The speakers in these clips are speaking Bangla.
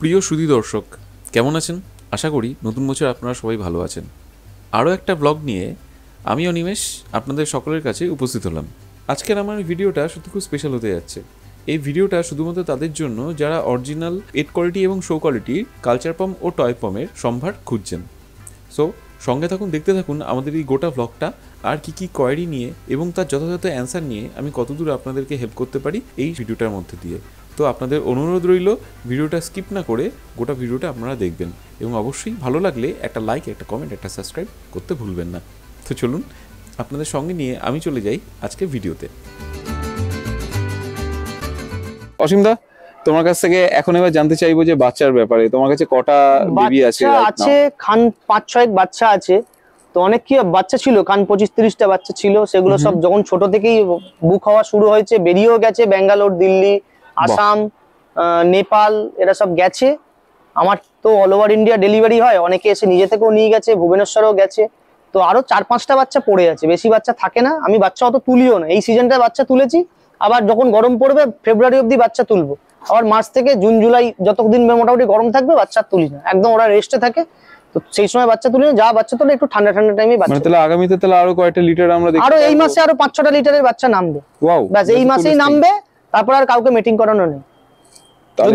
প্রিয় সুধি দর্শক কেমন আছেন আশা করি নতুন বছর আপনারা সবাই ভালো আছেন আরও একটা ব্লগ নিয়ে আমি অনিমেষ আপনাদের সকলের কাছে উপস্থিত হলাম আজকের আমার ভিডিওটা সত্যি খুব স্পেশাল হতে যাচ্ছে এই ভিডিওটা শুধুমাত্র তাদের জন্য যারা অরিজিনাল এড কোয়ালিটি এবং শো কোয়ালিটি কালচার পাম ও টয় পামের সম্ভার খুঁজছেন সো সঙ্গে থাকুন দেখতে থাকুন আমাদের এই গোটা ব্লগটা আর কি কি কোয়ারি নিয়ে এবং তার যথাযথ অ্যান্সার নিয়ে আমি কতদূর আপনাদেরকে হেল্প করতে পারি এই ভিডিওটার মধ্যে দিয়ে তো আপনাদের অনুরোধ রইল ভিডিওটা স্কিপ না করে গোটা ভিডিওটা আপনারা দেখবেন এবং অবশ্যই ভালো লাগলে একটা লাইক একটা কমেন্ট একটা সাবস্ক্রাইব করতে ভুলবেন না তো চলুন আপনাদের সঙ্গে নিয়ে আমি চলে যাই আজকে ভিডিওতে অসীমদা তোমার কাছ থেকে এখন এবার জানতে চাইবো যে বাচ্চার ব্যাপারে তোমার কাছে কটা বেবি আছে আছে খান পাঁচ ছয়েক বাচ্চা আছে তো অনেক কি বাচ্চা ছিল কান পঁচিশ তিরিশটা বাচ্চা ছিল সেগুলো সব যখন ছোট থেকেই বুক হওয়া শুরু হয়েছে বেরিয়েও গেছে ব্যাঙ্গালোর দিল্লি আসাম নেপাল এরা সব গেছে আমার তো অল ওভার ইন্ডিয়া ডেলিভারি হয় অনেকে এসে নিজে থেকেও নিয়ে গেছে ভুবনেশ্বরেও গেছে তো আরো চার পাঁচটা বাচ্চা পড়ে আছে বেশি বাচ্চা থাকে না আমি বাচ্চা অত তুলিও না এই সিজনটা বাচ্চা তুলেছি আবার যখন গরম পড়বে ফেব্রুয়ারি অব্দি বাচ্চা তুলবো আবার মার্চ থেকে জুন জুলাই যতদিন মোটামুটি গরম থাকবে বাচ্চা তুলি না একদম ওরা রেস্টে থাকে তো সেই সময় বাচ্চা তুলি না যা বাচ্চা তুলে একটু ঠান্ডা ঠান্ডা টাইমে মানে বাচ্চা তাহলে আগামীতে তাহলে আরো কয়েকটা লিটার আমরা দেখি আরো এই মাসে আরো পাঁচ ছটা লিটারের বাচ্চা নামবে ব্যাস এই মাসেই নামবে তারপর আর কাউকে মিটিং করানো নেই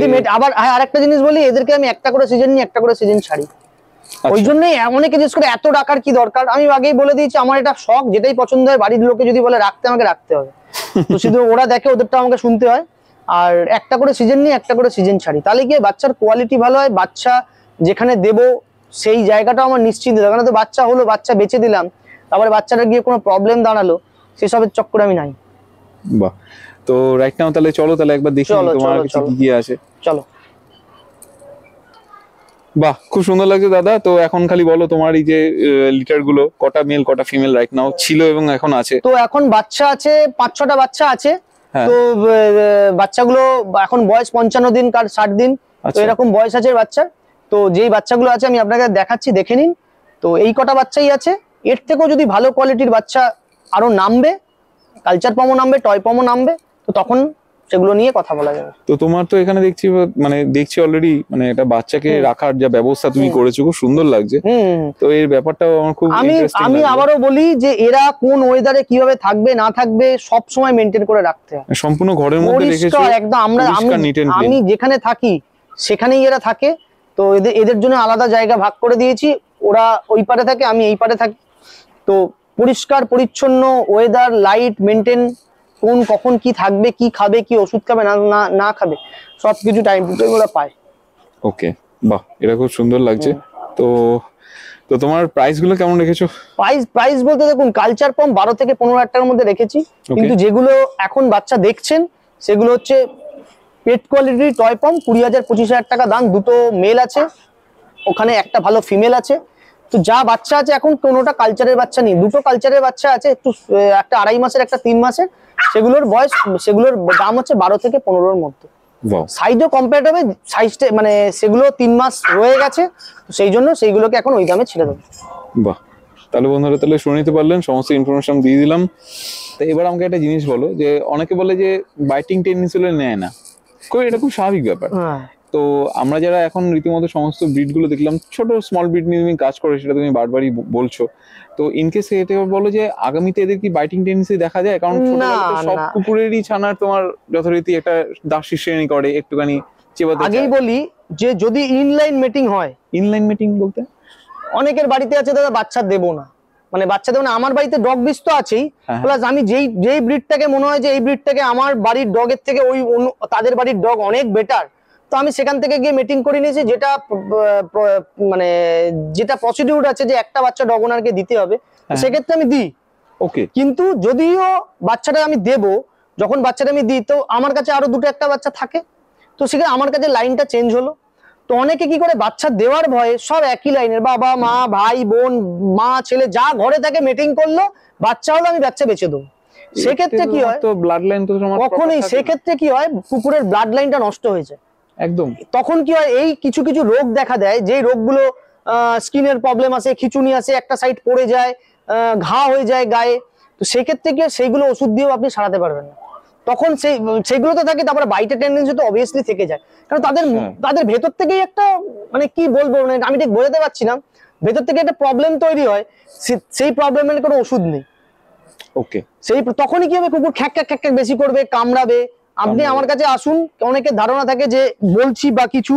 যদি আবার হ্যাঁ, আরেকটা জিনিস বলি এদেরকে আমি একটা করে সিজন নিয়ে একটা করে সিজন ছাড়ি আচ্ছা। ওই জন্যই অনেকে জিজ্ঞেস করে এত টাকার কি দরকার আমি আগেই বলে দিয়েছি আমার এটা শখ যেটাই পছন্দ হয় বাড়ির লোকে যদি বলে রাখতে আমাকে রাখতে হবে তো শুধু ওরা দেখে ওদেরটা আমাকে শুনতে হয় আর একটা করে সিজন নিয়ে একটা করে সিজন ছাড়ি তাহলে গিয়ে বাচ্চার কোয়ালিটি ভালো হয় বাচ্চা যেখানে দেব সেই জায়গাটা আমার নিশ্চিন্ত কারণ তো বাচ্চা হলো বাচ্চা বেঁচে দিলাম তারপরে বাচ্চাটা গিয়ে কোনো প্রবলেম দাঁড়ালো সেসবের চক্কর আমি নাই বাহ তো রাইট নাও তাহলে চলো তাহলে একবার দেখি তোমার কাছে কি কি আছে চলো বাহ খুব সুন্দর লাগছে দাদা তো এখন খালি বলো তোমার এই যে লিটার গুলো কটা মেল কটা ফিমেল রাইট নাও ছিল এবং এখন আছে তো এখন বাচ্চা আছে পাঁচ ছটা বাচ্চা আছে হ্যাঁ। তো বাচ্চাগুলো এখন বয়স পঞ্চান্ন দিন কার ষাট দিন তো আচ্ছা। এরকম বয়স আছে বাচ্চার তো যেই বাচ্চাগুলো আছে আমি আপনাকে দেখাচ্ছি দেখে নিন তো এই কটা বাচ্চাই আছে এর থেকেও যদি ভালো কোয়ালিটির বাচ্চা আরো নামবে কালচার পমো নামবে টয় পমো নামবে তো তখন সেগুলো নিয়ে কথা বলা যাবে তো তোমার তো এখানে দেখছি মানে দেখছি অলরেডি মানে একটা বাচ্চাকে রাখার যা ব্যবস্থা তুমি করেছো খুব সুন্দর লাগছে তো এর ব্যাপারটাও আমার খুব আমি আমি আবারও বলি যে এরা কোন ওয়েদারে কিভাবে থাকবে না থাকবে সব সময় মেনটেন করে রাখতে হয় সম্পূর্ণ ঘরের মধ্যে রেখেছো একদম আমরা আমি যেখানে থাকি সেখানেই এরা থাকে তো এদের এদের জন্য আলাদা জায়গা ভাগ করে দিয়েছি ওরা ওই পারে থাকে আমি এই পারে থাকি তো পরিষ্কার পরিচ্ছন্ন ওয়েদার লাইট মেনটেন কোন কখন কি থাকবে কি খাবে কি ওষুধ খাবে না না খাবে সবকিছু টাইম টু টাইম ওরা পায় ওকে বাহ এটা খুব সুন্দর লাগছে তো তো তোমার প্রাইস গুলো কেমন রেখেছো প্রাইস প্রাইস বলতে দেখুন কালচার পাম্প বারো থেকে পনেরো হাজার টাকার মধ্যে রেখেছি কিন্তু যেগুলো এখন বাচ্চা দেখছেন সেগুলো হচ্ছে পেট কোয়ালিটির টয় পাম্প কুড়ি হাজার পঁচিশ হাজার টাকা দাম দুটো মেল আছে ওখানে একটা ভালো ফিমেল আছে তো যা বাচ্চা আছে এখন কোনোটা কালচারের বাচ্চা নেই দুটো কালচারের বাচ্চা আছে একটু একটা আড়াই মাসের একটা তিন মাসের সেগুলোর বয়স সেগুলোর দাম হচ্ছে বারো থেকে পনেরোর মধ্যে সাইজও কম্পেয়ার হবে সাইজটা মানে সেগুলো তিন মাস রয়ে গেছে সেই জন্য সেইগুলোকে এখন ওই দামে ছেড়ে দেবো বাহ তাহলে বন্ধুরা তাহলে শুনে নিতে পারলেন সমস্ত ইনফরমেশন দিয়ে দিলাম তো এবার আমাকে একটা জিনিস বলো যে অনেকে বলে যে বাইটিং টেনিস নেয় না এটা খুব স্বাভাবিক ব্যাপার হ্যাঁ। তো আমরা যারা এখন রীতিমতো সমস্ত ব্রিডগুলো দেখলাম ছোট স্মল ব্রিড নিয়ে তুমি কাজ করো সেটা তুমি বারবারই বলছো তো ইনকেস এটা বলো যে আগামীতে এদের কি বাইটিং টেন্ডেন্সি দেখা যায় কারণ সব কুকুরেরই ছানার তোমার যথারীতি একটা দাস শ্রেণী করে একটুখানি চেবাতে আগেই বলি যে যদি ইনলাইন মিটিং হয় ইনলাইন মিটিং বলতে অনেকের বাড়িতে আছে দাদা বাচ্চা দেবো না মানে বাচ্চা বাচ্চাদের না আমার বাড়িতে ডগ বিস তো আছেই প্লাস হ্যাঁ। আমি যেই যেই ব্রিডটাকে মনে হয় যে এই ব্রিডটাকে আমার বাড়ির ডগের থেকে ওই তাদের বাড়ির ডগ অনেক বেটার তো আমি সেখান থেকে গিয়ে মিটিং করে নিয়েছি যেটা মানে যেটা প্রসিডিউর আছে যে একটা বাচ্চা ডগনারকে দিতে হবে হ্যাঁ। সেক্ষেত্রে আমি দিই ওকে কিন্তু যদিও বাচ্চাটা আমি দেব যখন বাচ্চাটা আমি দিই তো আমার কাছে আরো দুটো একটা বাচ্চা থাকে তো সেখানে আমার কাছে লাইনটা চেঞ্জ হলো তো অনেকে কি করে বাচ্চা দেওয়ার ভয়ে সব একই লাইনের বাবা মা ভাই বোন মা ছেলে যা ঘরে থাকে মিটিং করলো বাচ্চা হলো আমি বাচ্চা বেঁচে দেবো সেক্ষেত্রে কি হয় তো ব্লাড লাইন তো কখনই সেক্ষেত্রে কি হয় কুকুরের ব্লাড লাইনটা নষ্ট হয়ে যায় একদম তখন কি হয় এই কিছু কিছু রোগ দেখা দেয় যে রোগগুলো স্কিনের প্রবলেম আছে খিচুনি আছে একটা সাইড পড়ে যায় ঘা হয়ে যায় গায়ে তো সেক্ষেত্রে কি সেইগুলো ওষুধ দিয়েও আপনি সারাতে পারবেন না তখন সেই সেগুলো তো থাকে তারপরে বাইটে টেন্ডেন্সি তো অবভিয়াসলি থেকে যায় কারণ তাদের হ্যাঁ। তাদের ভেতর থেকেই একটা মানে কি বলবো মানে আমি ঠিক বোঝাতে পারছি না ভেতর থেকে একটা প্রবলেম তৈরি হয় সেই প্রবলেমের কোনো ওষুধ নেই ওকে সেই তখনই কি হবে কুকুর খ্যাক খ্যাক খ্যাক বেশি করবে কামড়াবে আপনি আমার কাছে আসুন অনেকের ধারণা থাকে যে বলছি বা কিছু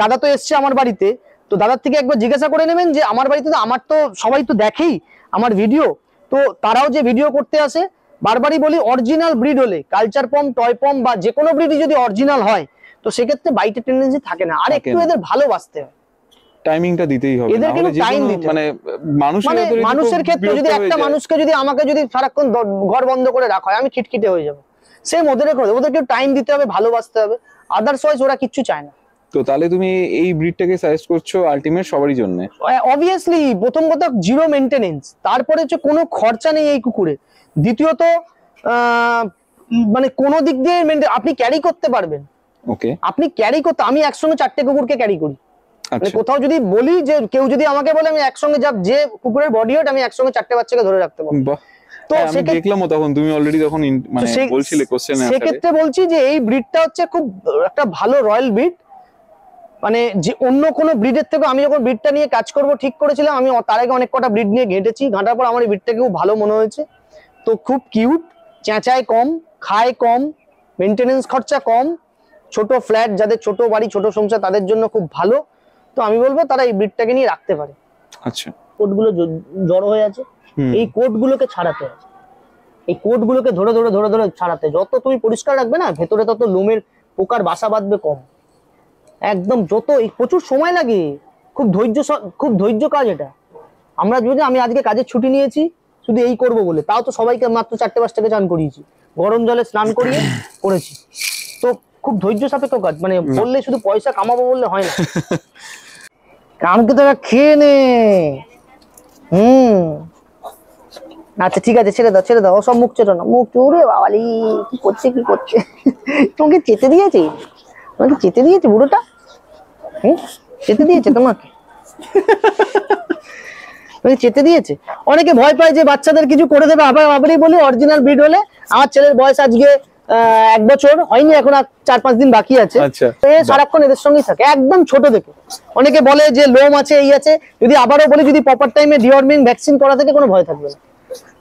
দাদা তো এসছে আমার বাড়িতে তো দাদার থেকে একবার জিজ্ঞাসা করে নেবেন যে আমার বাড়িতে তো আমার তো সবাই তো দেখেই আমার ভিডিও তো তারাও যে ভিডিও করতে আসে বারবারই বলি অরিজিনাল ব্রিড হলে কালচার পম টয় পম বা যে কোনো ব্রিডই যদি অরিজিনাল হয় তো সেক্ষেত্রে বাইটের টেন্ডেন্সি থাকে না আর একটু এদের ভালোবাসতে হয় টাইম দিতে মানে, মানে মানুষের ক্ষেত্রে যদি একটা মানুষকে যদি আমাকে যদি সারাক্ষণ ঘর বন্ধ করে রাখা হয় আমি খিটখিটে হয়ে যাবো সেম ওদের করে ওদেরকে টাইম দিতে হবে ভালোবাসতে হবে আদার্স ওয়াইজ ওরা কিচ্ছু চায় না তো তাহলে তুমি এই ব্রিডটাকে সাজেস্ট করছো আলটিমেট সবারই জন্য অবভিয়াসলি প্রথম কথা জিরো মেনটেনেন্স তারপরে হচ্ছে কোনো খরচা নেই এই কুকুরে দ্বিতীয়ত মানে কোনো দিক দিয়ে আপনি ক্যারি করতে পারবেন ওকে আপনি ক্যারি করতে আমি একসঙ্গে চারটে কুকুরকে ক্যারি করি মানে আচ্ছা। কোথাও যদি বলি যে কেউ যদি আমাকে বলে আমি একসঙ্গে যাব যে কুকুরের বডি ওয়েট আমি একসঙ্গে চারটে বাচ্চাকে ধরে রাখতে পারবো তো হ্যাঁ, মানে খুব মানে আমি যখন ব্রিডটা নিয়ে কাজ করব ঠিক করেছিলাম আমি তার আগে অনেক কটা ব্রিড নিয়ে ঘেঁটেছি ঘাঁটার পর আমার এই ব্রিডটাকে খুব ভালো মনে হয়েছে তো খুব কিউট চেঁচায় কম খায় কম মেনটেনেন্স খরচা কম ছোট ফ্ল্যাট যাদের ছোট বাড়ি ছোট সংসার তাদের জন্য খুব ভালো তো আমি বলবো তারা এই ব্রিডটাকে নিয়ে রাখতে পারে আচ্ছা জড়ো হয়ে আছে এই কোডগুলোকে ছাড়াতে এই এই কোডগুলোকে ধরে ধরে ধরে ধরে ছাড়াতে যত তুমি পরিষ্কার রাখবে না ভেতরে তত লোমের পোকার বাসা বাঁধবে কম একদম যত প্রচুর সময় লাগে খুব ধৈর্য খুব ধৈর্য কাজ এটা আমরা যদি আমি আজকে কাজের ছুটি নিয়েছি শুধু এই করব বলে তাও তো সবাইকে মাত্র চারটে পাঁচটাকে চান করিয়েছি গরম জলে স্নান করিয়ে করেছি তো খুব ধৈর্য সাপেক্ষ কাজ মানে বললে শুধু পয়সা কামাবো বললে হয় না কামকে তো খেয়ে নে হম আচ্ছা ঠিক আছে ছেড়ে দাও ছেড়ে দাও সব মুখ চেটো না মুখ চুরে বাবালি কি করছে কি করছে তোমাকে চেতে দিয়েছে তোমাকে চেতে দিয়েছে বুড়োটা চেতে দিয়েছে তোমাকে চেতে দিয়েছে অনেকে ভয় পায় যে বাচ্চাদের কিছু করে দেবে আবার আবারই বলি অরিজিনাল ব্রিড হলে আমার ছেলের বয়স আজকে এক বছর হয়নি এখন আর চার পাঁচ দিন বাকি আছে আচ্ছা। সারাক্ষণ এদের সঙ্গেই থাকে একদম ছোট থেকে অনেকে বলে যে লোম আছে এই আছে যদি আবারও বলি যদি প্রপার টাইমে ডিওরমিন ভ্যাকসিন করা থেকে কোনো ভয় থাকবে না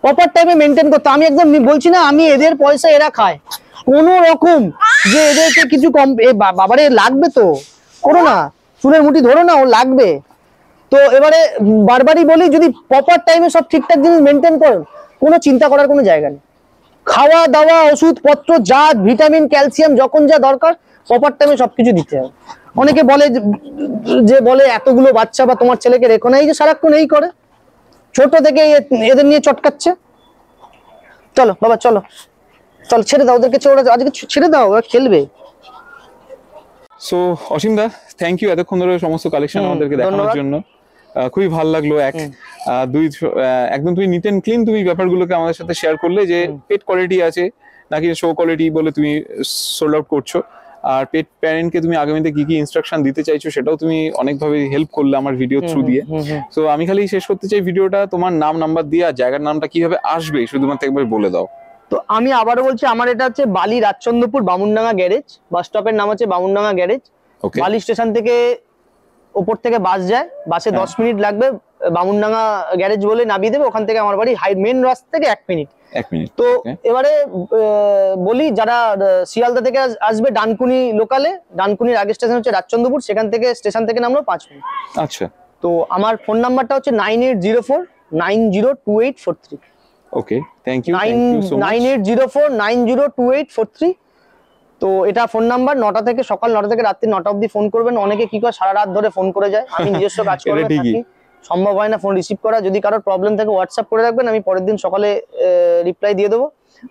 প্রপার টাইমে মেনটেন করতে আমি একদম বলছি না আমি এদের পয়সা এরা খায় কোন রকম যে এদেরকে কিছু কম বাবারে লাগবে তো করো না চুলের মুটি ধরো না ও লাগবে তো এবারে বারবারই বলি যদি প্রপার টাইমে সব ঠিকঠাক জিনিস মেনটেন করেন কোনো চিন্তা করার কোনো জায়গা নেই খাওয়া দাওয়া ওষুধপত্র যা ভিটামিন ক্যালসিয়াম যখন যা দরকার প্রপার টাইমে সবকিছু দিতে হবে অনেকে বলে যে বলে এতগুলো বাচ্চা বা তোমার ছেলেকে রেখো না এই যে সারাক্ষণ এই করে ছোট থেকে এদের নিয়ে চটকাচ্ছে চলো বাবা চলো চলো ছেড়ে দাও ওদেরকে ওরা আজকে ছেড়ে দাও ওরা খেলবে সো অসীমদা থ্যাংক ইউ এতক্ষণ ধরে সমস্ত কালেকশন আমাদেরকে দেখানোর জন্য খুবই ভালো লাগলো এক দুই একদম তুমি নিট অ্যান্ড ক্লিন তুমি ব্যাপারগুলোকে আমাদের সাথে শেয়ার করলে যে পেট কোয়ালিটি আছে নাকি শো কোয়ালিটি বলে তুমি সোল্ড আউট করছো আর পেট প্যারেন্টকে তুমি আগামীতে কি কি ইনস্ট্রাকশন দিতে চাইছো সেটাও তুমি অনেকভাবে হেল্প করলে আমার ভিডিও থ্রু দিয়ে তো আমি খালি শেষ করতে চাই ভিডিওটা তোমার নাম নাম্বার দিয়ে আর জায়গার নামটা কিভাবে আসবে শুধুমাত্র একবার বলে দাও তো আমি আবারও বলছি আমার এটা হচ্ছে বালি রাজচন্দ্রপুর বামুনডাঙ্গা গ্যারেজ বাস স্টপের নাম হচ্ছে বামুনডাঙ্গা গ্যারেজ বালি স্টেশন থেকে ওপর থেকে বাস যায় বাসে হ্যাঁ। দশ মিনিট লাগবে বামুনডাঙ্গা গ্যারেজ বলে নামিয়ে দেবে ওখান থেকে আমার বাড়ি হাই মেন রাস্তা থেকে এক মিনিট তো এবারে বলি যারা শিয়ালদা থেকে আসবে ডানকুনি লোকালে ডানকুনির আগে স্টেশন হচ্ছে রাজচন্দ্রপুর সেখান থেকে স্টেশন থেকে নামলো পাঁচ মিনিট আচ্ছা তো আমার ফোন নাম্বারটা হচ্ছে nine eight zero four nine zero two eight four three okay thank you nine eight zero four nine zero two eight four three তো এটা ফোন নাম্বার নটা থেকে সকাল নটা থেকে রাত্রি নটা অব্দি ফোন করবেন অনেকে কি করে সারা রাত ধরে ফোন করে যায় আমি নিজস্ব কাজ করে থাকি সম্ভব হয় না ফোন রিসিভ করা যদি কারোর প্রবলেম থাকে হোয়াটসঅ্যাপ করে রাখবেন আমি পরের দিন সকালে রিপ্লাই দিয়ে দেবো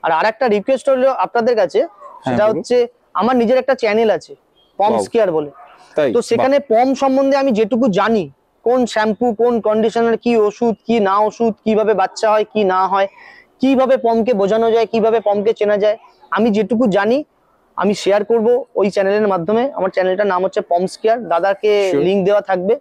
আর আর একটা রিকোয়েস্ট হলো আপনাদের কাছে হ্যাঁ, সেটা হচ্ছে আমার নিজের একটা চ্যানেল আছে পমস কেয়ার বলে তো সেখানে পম সম্বন্ধে আমি যেটুকু জানি কোন শ্যাম্পু কোন কন্ডিশনার কি ওষুধ কি না ওষুধ কিভাবে বাচ্চা হয় কি না হয় কিভাবে পমকে বোঝানো যায় কিভাবে পমকে চেনা যায় আমি যেটুকু জানি আমি শেয়ার করব ওই চ্যানেলের মাধ্যমে আমার চ্যানেলটার নাম হচ্ছে পমস কেয়ার দাদাকে লিংক দেওয়া থাকবে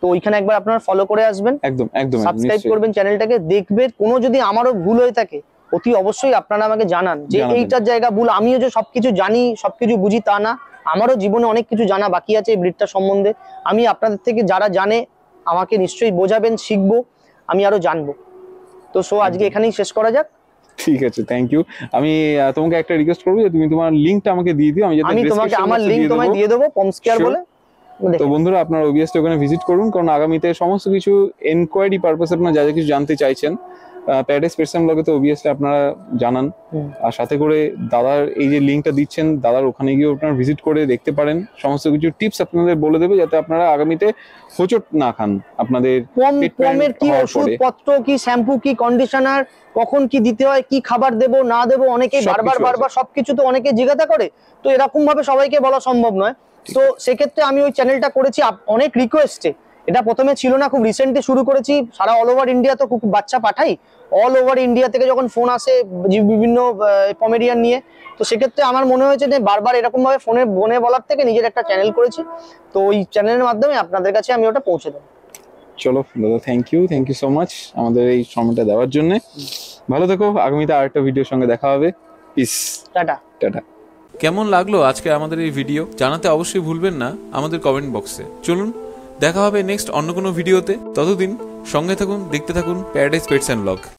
তো ওইখানে একবার আপনারা ফলো করে আসবেন একদম একদম সাবস্ক্রাইব করবেন চ্যানেলটাকে দেখবেন কোনো যদি আমারও ভুল হয়ে থাকে অতি অবশ্যই আপনারা আমাকে জানান যে এইটার জায়গা ভুল আমিও যে সবকিছু জানি সবকিছু বুঝি তা না আমারও জীবনে অনেক কিছু জানা বাকি আছে এই ব্রিডটা সম্বন্ধে আমি আপনাদের থেকে যারা জানে আমাকে নিশ্চয়ই বোঝাবেন শিখবো আমি আরো জানবো তো শো আজকে এখানেই শেষ করা যাক ঠিক আছে থ্যাংক ইউ আমি তোমাকে একটা রিকোয়েস্ট করবো যে তুমি তোমার লিংকটা আমাকে দিয়ে দিও আমি যাতে আমি তোমাকে আমার লিংক তোমায় দিয়ে দেবো পমস্কেয়ার বলে তো বন্ধুরা আপনারা ওবিএসটি ওখানে ভিজিট করুন কারণ আগামীতে সমস্ত কিছু এনকোয়ারি পারপাসে আপনারা যা যা কিছু জানতে চাইছেন প্যাড স্পেস ব্লগে তো অবভিয়াসলি আপনারা জানান আর সাথে করে দাদার এই যে লিঙ্কটা দিচ্ছেন দাদার ওখানে গিয়ে আপনারা ভিজিট করে দেখতে পারেন সমস্ত কিছু টিপস আপনাদের বলে দেবে যাতে আপনারা আগামীতে হোচট না খান আপনাদের কমের কি ওষুধপত্র কি শ্যাম্পু কি কন্ডিশনার কখন কি দিতে হয় কি খাবার দেব না দেব অনেকে বারবার বারবার সবকিছু তো অনেকে জিজ্ঞাসা করে তো এরকম ভাবে সবাইকে বলা সম্ভব নয় তো সেক্ষেত্রে আমি ওই চ্যানেলটা করেছি অনেক রিকোয়েস্টে এটা প্রথমে ছিল না খুব রিসেন্টলি শুরু করেছি সারা অল ওভার ইন্ডিয়া তো খুব বাচ্চা পাঠাই অল ওভার ইন্ডিয়া থেকে যখন ফোন আসে বিভিন্ন কমেডিয়ান নিয়ে তো সেক্ষেত্রে আমার মনে হয়েছে যে বারবার এরকমভাবে ফোনে বনে বলার থেকে নিজের একটা চ্যানেল করেছি তো ওই চ্যানেলের মাধ্যমে আপনাদের কাছে আমি ওটা পৌঁছে দেবো চলো দাদা thank you thank you so much আমাদের এই সময়টা দেওয়ার জন্য ভালো থেকো আগামীতে আরেকটা ভিডিওর সঙ্গে দেখা হবে পিস টাটা টাটা কেমন লাগলো আজকে আমাদের এই ভিডিও জানাতে অবশ্যই ভুলবেন না আমাদের কমেন্ট বক্সে চলুন দেখা হবে নেক্সট অন্য কোনো ভিডিওতে ততদিন সঙ্গে থাকুন দেখতে থাকুন প্যারাডাইস পেটস অ্যান্ড ব্লগ